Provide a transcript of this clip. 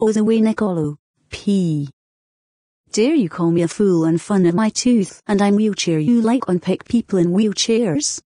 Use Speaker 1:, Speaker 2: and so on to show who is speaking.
Speaker 1: the Ozawinakolu, P. Dare you call me a fool and fun of my tooth and I'm wheelchair you like pick people in wheelchairs?